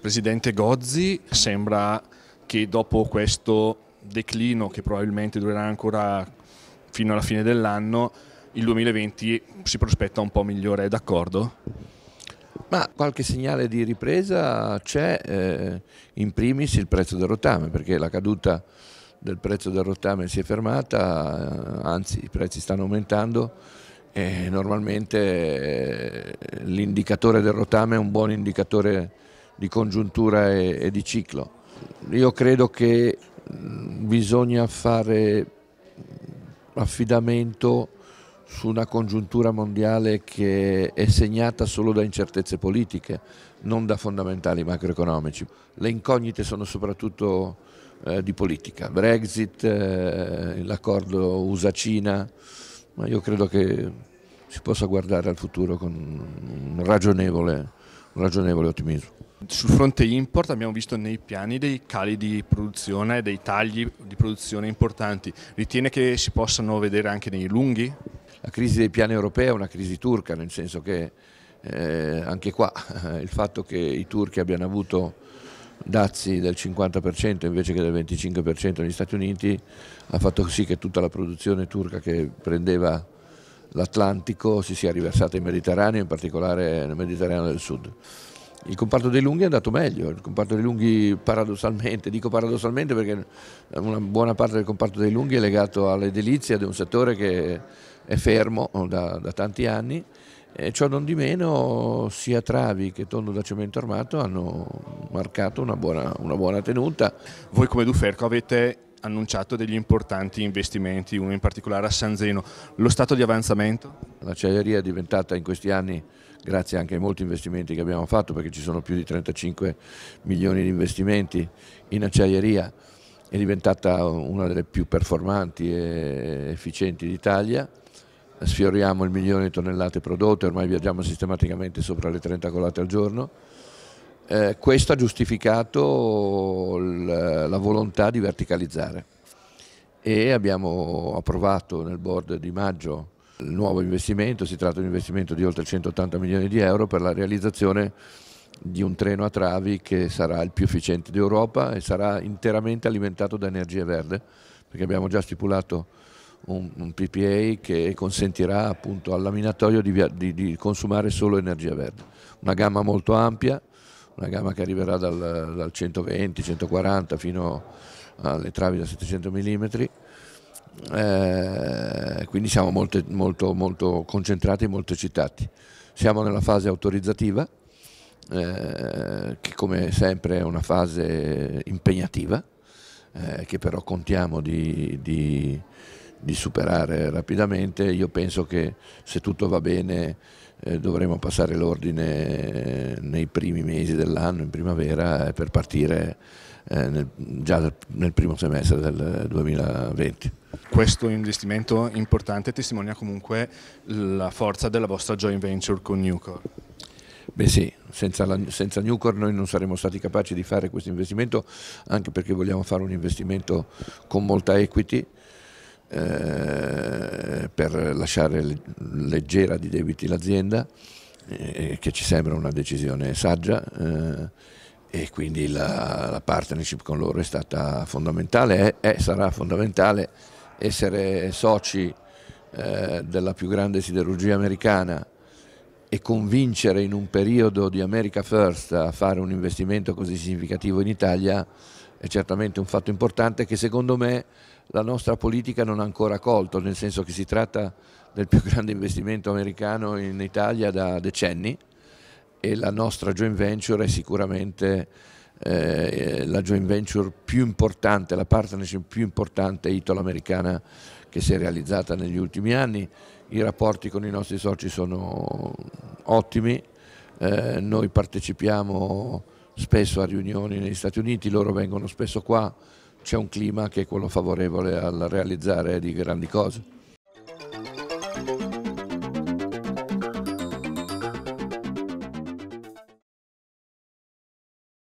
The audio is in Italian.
presidente Gozzi sembra che dopo questo declino che probabilmente durerà ancora fino alla fine dell'anno, il 2020 si prospetta un po' migliore, è d'accordo? Ma qualche segnale di ripresa c'è, eh, in primis il prezzo del rotame, perché la caduta del prezzo del rottame si è fermata, eh, anzi i prezzi stanno aumentando e normalmente eh, l'indicatore del rottame è un buon indicatore di congiuntura e, di ciclo. Io credo che mm, bisogna fare mm, affidamento su una congiuntura mondiale che è segnata solo da incertezze politiche, non da fondamentali macroeconomici. Le incognite sono soprattutto eh, di politica, Brexit, eh, l'accordo USA-Cina, ma io credo che si possa guardare al futuro con un ragionevole, un ragionevole ottimismo. Sul fronte import abbiamo visto nei piani dei cali di produzione, dei tagli di produzione importanti. Ritiene che si possano vedere anche nei lunghi? La crisi dei piani europei è una crisi turca, nel senso che eh, anche qua il fatto che i turchi abbiano avuto dazi del 50% invece che del 25% negli Stati Uniti ha fatto sì che tutta la produzione turca che prendeva l'Atlantico si sia riversata in Mediterraneo, in particolare nel Mediterraneo del Sud. Il comparto dei lunghi è andato meglio, il comparto dei lunghi paradossalmente, dico paradossalmente perché una buona parte del comparto dei lunghi è legato all'edilizia di un settore che è fermo da, da tanti anni eh, ciò non di meno sia Travi che Tondo da Cemento Armato hanno marcato una buona, una buona tenuta. Voi come Duferco avete annunciato degli importanti investimenti, uno in particolare a San Zeno. Lo stato di avanzamento? L'acciaieria è diventata in questi anni, grazie anche ai molti investimenti che abbiamo fatto, perché ci sono più di 35 milioni di investimenti in acciaieria, è diventata una delle più performanti e efficienti d'Italia sfioriamo il milione di tonnellate prodotte, ormai viaggiamo sistematicamente sopra le 30 colate al giorno. Eh, questo ha giustificato la volontà di verticalizzare e abbiamo approvato nel board di maggio il nuovo investimento, si tratta di un investimento di oltre 180 milioni di euro per la realizzazione di un treno a travi che sarà il più efficiente d'Europa e sarà interamente alimentato da energie verde, perché abbiamo già stipulato un, un PPA che consentirà appunto al laminatorio di, di, di consumare solo energia verde. Una gamma molto ampia, una gamma che arriverà dal, dal 120-140 fino alle travi da 700 mm, eh, quindi siamo molte, molto, molto, concentrati e molto eccitati. Siamo nella fase autorizzativa, eh, che come sempre è una fase impegnativa, eh, che però contiamo di, di di superare rapidamente. Io penso che se tutto va bene eh, dovremo passare l'ordine eh, nei primi mesi dell'anno, in primavera, eh, per partire eh, nel, già dal, nel primo semestre del 2020. Questo investimento importante testimonia comunque la forza della vostra joint venture con Newcor. Beh sì, senza, la, senza Newcor noi non saremmo stati capaci di fare questo investimento, anche perché vogliamo fare un investimento con molta equity, eh, per lasciare leggera di debiti l'azienda, eh, eh, che ci sembra una decisione saggia eh, e quindi la, la, partnership con loro è stata fondamentale e sarà fondamentale essere soci della più grande siderurgia americana e convincere in un periodo di America First a fare un investimento così significativo in Italia è certamente un fatto importante che secondo me la nostra politica non ha ancora colto, nel senso che si tratta del più grande investimento americano in Italia da decenni e la nostra joint venture è sicuramente eh, la joint venture più importante, la partnership più importante italo-americana che si è realizzata negli ultimi anni. I rapporti con i nostri soci sono ottimi, eh, noi partecipiamo spesso a riunioni negli Stati Uniti, loro vengono spesso qua, c'è un clima che è quello favorevole al realizzare di grandi cose.